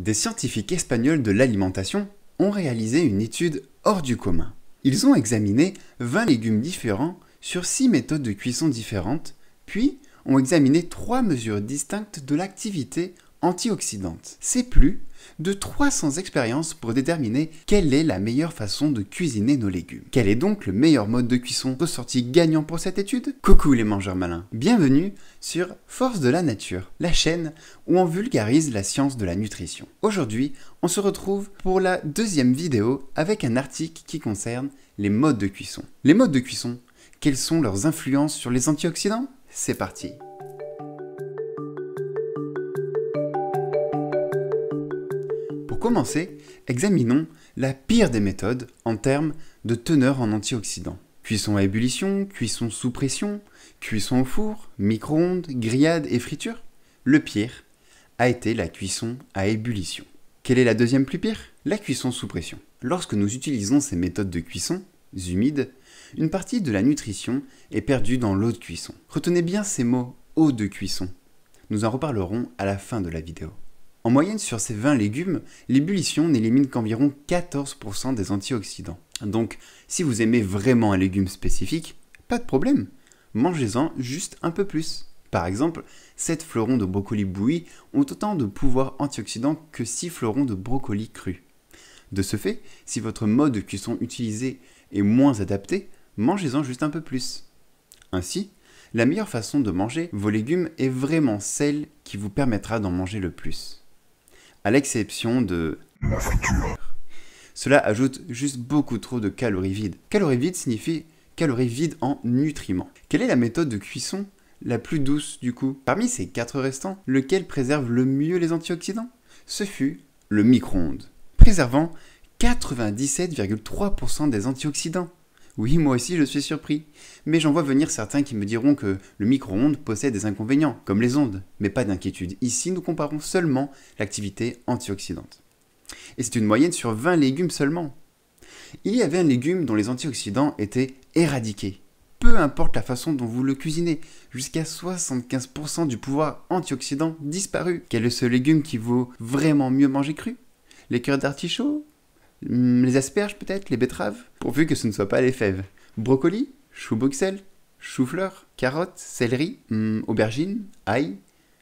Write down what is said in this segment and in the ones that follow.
des scientifiques espagnols de l'alimentation ont réalisé une étude hors du commun. Ils ont examiné 20 légumes différents sur 6 méthodes de cuisson différentes, puis ont examiné 3 mesures distinctes de l'activité antioxydantes. C'est plus de 300 expériences pour déterminer quelle est la meilleure façon de cuisiner nos légumes. Quel est donc le meilleur mode de cuisson ressorti gagnant pour cette étude Coucou les mangeurs malins Bienvenue sur Force de la Nature, la chaîne où on vulgarise la science de la nutrition. Aujourd'hui, on se retrouve pour la deuxième vidéo avec un article qui concerne les modes de cuisson. Les modes de cuisson, quelles sont leurs influences sur les antioxydants C'est parti Pour commencer, examinons la pire des méthodes en termes de teneur en antioxydants. Cuisson à ébullition, cuisson sous pression, cuisson au four, micro-ondes, grillades et friture. Le pire a été la cuisson à ébullition. Quelle est la deuxième plus pire La cuisson sous pression. Lorsque nous utilisons ces méthodes de cuisson, humides, une partie de la nutrition est perdue dans l'eau de cuisson. Retenez bien ces mots eau de cuisson. Nous en reparlerons à la fin de la vidéo. En moyenne, sur ces 20 légumes, l'ébullition n'élimine qu'environ 14% des antioxydants. Donc, si vous aimez vraiment un légume spécifique, pas de problème. Mangez-en juste un peu plus. Par exemple, 7 fleurons de brocoli bouilli ont autant de pouvoir antioxydant que 6 fleurons de brocoli cru. De ce fait, si votre mode de cuisson utilisé est moins adapté, mangez-en juste un peu plus. Ainsi, la meilleure façon de manger vos légumes est vraiment celle qui vous permettra d'en manger le plus à l'exception de la voiture. Cela ajoute juste beaucoup trop de calories vides. Calories vides signifie calories vides en nutriments. Quelle est la méthode de cuisson la plus douce du coup Parmi ces quatre restants, lequel préserve le mieux les antioxydants Ce fut le micro-ondes, préservant 97,3% des antioxydants. Oui, moi aussi je suis surpris. Mais j'en vois venir certains qui me diront que le micro-ondes possède des inconvénients, comme les ondes. Mais pas d'inquiétude, ici nous comparons seulement l'activité antioxydante. Et c'est une moyenne sur 20 légumes seulement. Il y avait un légume dont les antioxydants étaient éradiqués. Peu importe la façon dont vous le cuisinez, jusqu'à 75% du pouvoir antioxydant disparu. Quel est ce légume qui vaut vraiment mieux manger cru Les cœurs d'artichaut Mm, les asperges peut-être, les betteraves, pourvu que ce ne soit pas les fèves. Brocoli, choux bruxelles, chou-fleur, carottes, céleri, mm, aubergine, aubergines, ail,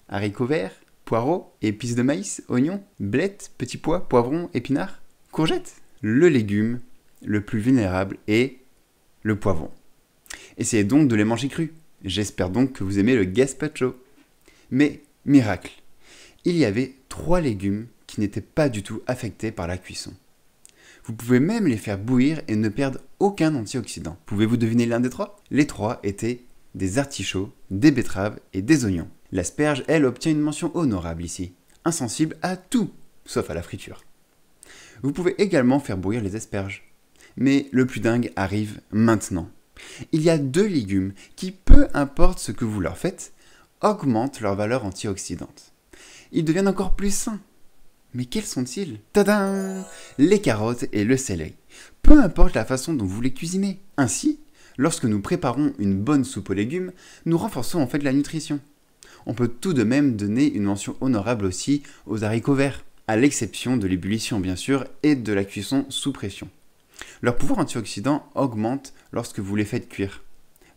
haricots verts, poireaux, épices de maïs, oignons, blettes, petits pois, poivrons, épinards, courgettes. Le légume le plus vulnérable est le poivron. Essayez donc de les manger crus. J'espère donc que vous aimez le gazpacho. Mais, miracle, il y avait trois légumes qui n'étaient pas du tout affectés par la cuisson. Vous pouvez même les faire bouillir et ne perdre aucun antioxydant. Pouvez-vous deviner l'un des trois Les trois étaient des artichauts, des betteraves et des oignons. L'asperge, elle, obtient une mention honorable ici, insensible à tout, sauf à la friture. Vous pouvez également faire bouillir les asperges. Mais le plus dingue arrive maintenant. Il y a deux légumes qui, peu importe ce que vous leur faites, augmentent leur valeur antioxydante. Ils deviennent encore plus sains mais quels sont-ils Tadam Les carottes et le céleri. Peu importe la façon dont vous les cuisinez. Ainsi, lorsque nous préparons une bonne soupe aux légumes, nous renforçons en fait la nutrition. On peut tout de même donner une mention honorable aussi aux haricots verts, à l'exception de l'ébullition bien sûr et de la cuisson sous pression. Leur pouvoir antioxydant augmente lorsque vous les faites cuire,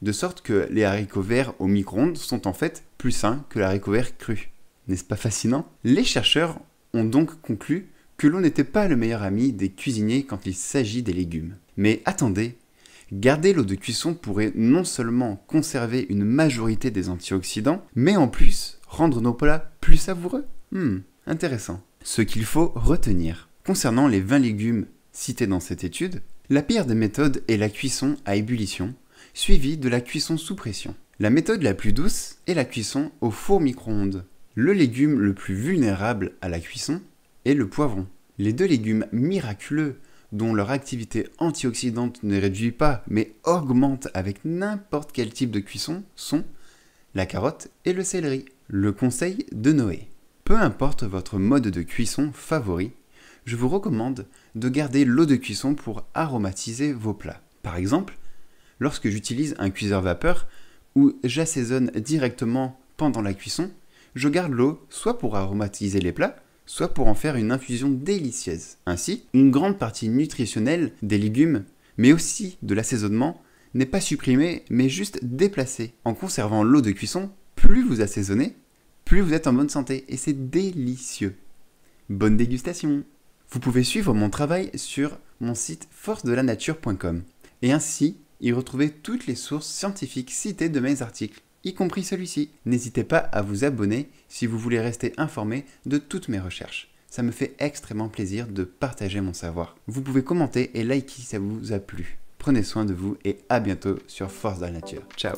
de sorte que les haricots verts au micro-ondes sont en fait plus sains que les haricots verts N'est-ce pas fascinant Les chercheurs ont donc conclu que l'eau n'était pas le meilleur ami des cuisiniers quand il s'agit des légumes. Mais attendez, garder l'eau de cuisson pourrait non seulement conserver une majorité des antioxydants, mais en plus rendre nos plats plus savoureux Hmm, intéressant. Ce qu'il faut retenir. Concernant les 20 légumes cités dans cette étude, la pire des méthodes est la cuisson à ébullition, suivie de la cuisson sous pression. La méthode la plus douce est la cuisson au four micro-ondes. Le légume le plus vulnérable à la cuisson est le poivron. Les deux légumes miraculeux dont leur activité antioxydante ne réduit pas mais augmente avec n'importe quel type de cuisson sont la carotte et le céleri. Le conseil de Noé. Peu importe votre mode de cuisson favori, je vous recommande de garder l'eau de cuisson pour aromatiser vos plats. Par exemple, lorsque j'utilise un cuiseur vapeur ou j'assaisonne directement pendant la cuisson, je garde l'eau soit pour aromatiser les plats, soit pour en faire une infusion délicieuse. Ainsi, une grande partie nutritionnelle des légumes, mais aussi de l'assaisonnement, n'est pas supprimée, mais juste déplacée. En conservant l'eau de cuisson, plus vous assaisonnez, plus vous êtes en bonne santé, et c'est délicieux. Bonne dégustation Vous pouvez suivre mon travail sur mon site forcedelanature.com, et ainsi y retrouver toutes les sources scientifiques citées de mes articles y compris celui-ci. N'hésitez pas à vous abonner si vous voulez rester informé de toutes mes recherches. Ça me fait extrêmement plaisir de partager mon savoir. Vous pouvez commenter et liker si ça vous a plu. Prenez soin de vous et à bientôt sur Force de la Nature. Ciao